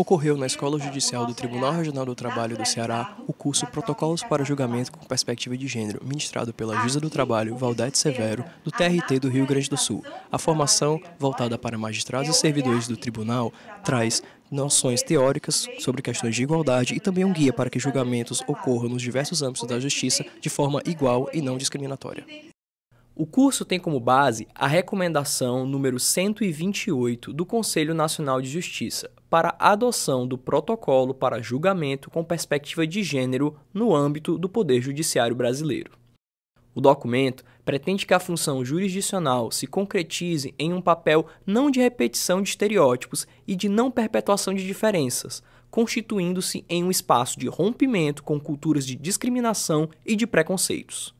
ocorreu na Escola Judicial do Tribunal Regional do Trabalho do Ceará o curso Protocolos para Julgamento com Perspectiva de Gênero, ministrado pela Juíza do Trabalho Valdete Severo, do TRT do Rio Grande do Sul. A formação, voltada para magistrados e servidores do tribunal, traz noções teóricas sobre questões de igualdade e também um guia para que julgamentos ocorram nos diversos âmbitos da justiça de forma igual e não discriminatória. O curso tem como base a recomendação número 128 do Conselho Nacional de Justiça, para a adoção do protocolo para julgamento com perspectiva de gênero no âmbito do Poder Judiciário brasileiro. O documento pretende que a função jurisdicional se concretize em um papel não de repetição de estereótipos e de não perpetuação de diferenças, constituindo-se em um espaço de rompimento com culturas de discriminação e de preconceitos.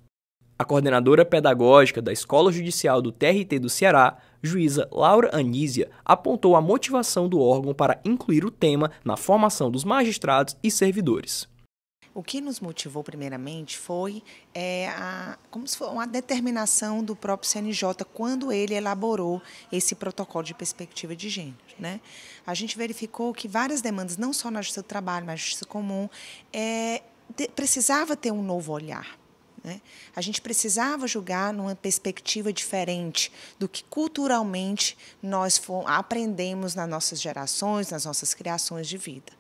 A coordenadora pedagógica da Escola Judicial do TRT do Ceará, juíza Laura Anísia, apontou a motivação do órgão para incluir o tema na formação dos magistrados e servidores. O que nos motivou primeiramente foi é, a, como se fosse uma determinação do próprio CNJ quando ele elaborou esse protocolo de perspectiva de gênero. Né? A gente verificou que várias demandas, não só na justiça do trabalho, mas na justiça comum, é, de, precisava ter um novo olhar né? A gente precisava julgar numa perspectiva diferente do que culturalmente nós aprendemos nas nossas gerações, nas nossas criações de vida.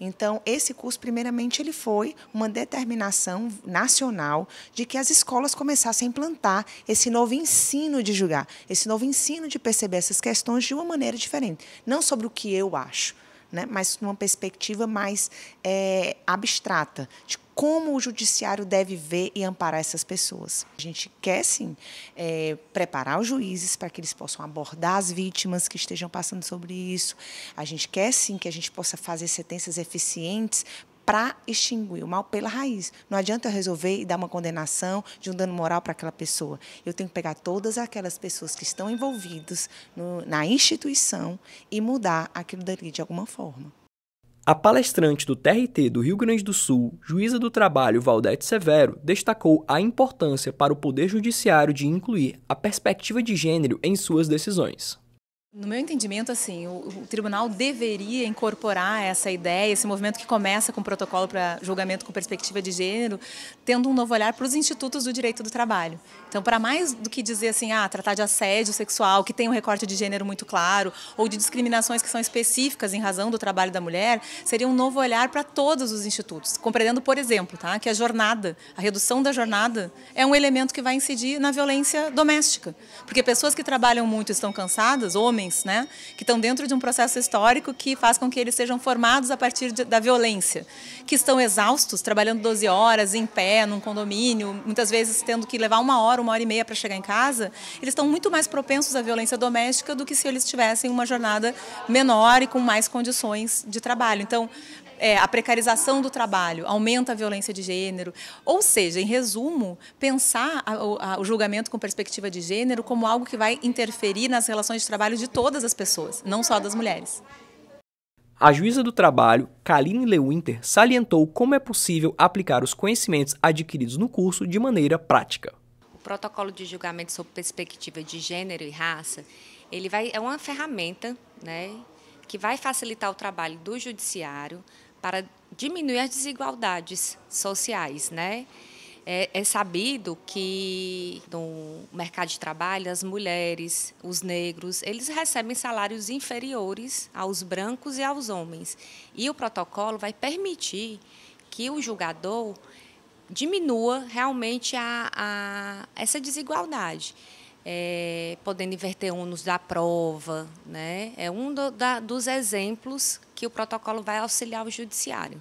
Então, esse curso, primeiramente, ele foi uma determinação nacional de que as escolas começassem a implantar esse novo ensino de julgar, esse novo ensino de perceber essas questões de uma maneira diferente. Não sobre o que eu acho, né? mas numa perspectiva mais é, abstrata, de como o judiciário deve ver e amparar essas pessoas. A gente quer, sim, é, preparar os juízes para que eles possam abordar as vítimas que estejam passando sobre isso. A gente quer, sim, que a gente possa fazer sentenças eficientes para extinguir o mal pela raiz. Não adianta eu resolver e dar uma condenação de um dano moral para aquela pessoa. Eu tenho que pegar todas aquelas pessoas que estão envolvidas no, na instituição e mudar aquilo dali de alguma forma. A palestrante do TRT do Rio Grande do Sul, juíza do trabalho Valdete Severo, destacou a importância para o Poder Judiciário de incluir a perspectiva de gênero em suas decisões. No meu entendimento, assim, o, o, tribunal deveria incorporar essa ideia, esse movimento que começa com o protocolo para julgamento com perspectiva de gênero, tendo um novo olhar para os institutos do direito do trabalho. Então, para mais do que dizer assim, ah, tratar de assédio sexual, que tem um recorte de gênero muito claro, ou de discriminações que são específicas em razão do trabalho da mulher, seria um novo olhar para todos os institutos, compreendendo, por exemplo, tá, que a jornada, a redução da jornada, é um elemento que vai incidir na violência doméstica. Porque pessoas que trabalham muito estão cansadas, homens, né, que estão dentro de um processo histórico que faz com que eles sejam formados a partir de, da violência, que estão exaustos, trabalhando 12 horas em pé num condomínio, muitas vezes tendo que levar uma hora, uma hora e meia para chegar em casa, eles estão muito mais propensos à violência doméstica do que se eles tivessem uma jornada menor e com mais condições de trabalho. Então, é, a precarização do trabalho, aumenta a violência de gênero. Ou seja, em resumo, pensar a, a, o julgamento com perspectiva de gênero como algo que vai interferir nas relações de trabalho de todas as pessoas, não só das mulheres. A juíza do trabalho, Kaline Lewinter, salientou como é possível aplicar os conhecimentos adquiridos no curso de maneira prática. O protocolo de julgamento sob perspectiva de gênero e raça, ele vai, é uma ferramenta né, que vai facilitar o trabalho do judiciário, para diminuir as desigualdades sociais, né? É, é, sabido que no mercado de trabalho as mulheres, os negros, eles recebem salários inferiores aos brancos e aos homens. E o protocolo vai permitir que o julgador diminua realmente a, a essa desigualdade é, podendo inverter ônus da prova. Né? É um do, da, dos exemplos que o protocolo vai auxiliar o judiciário.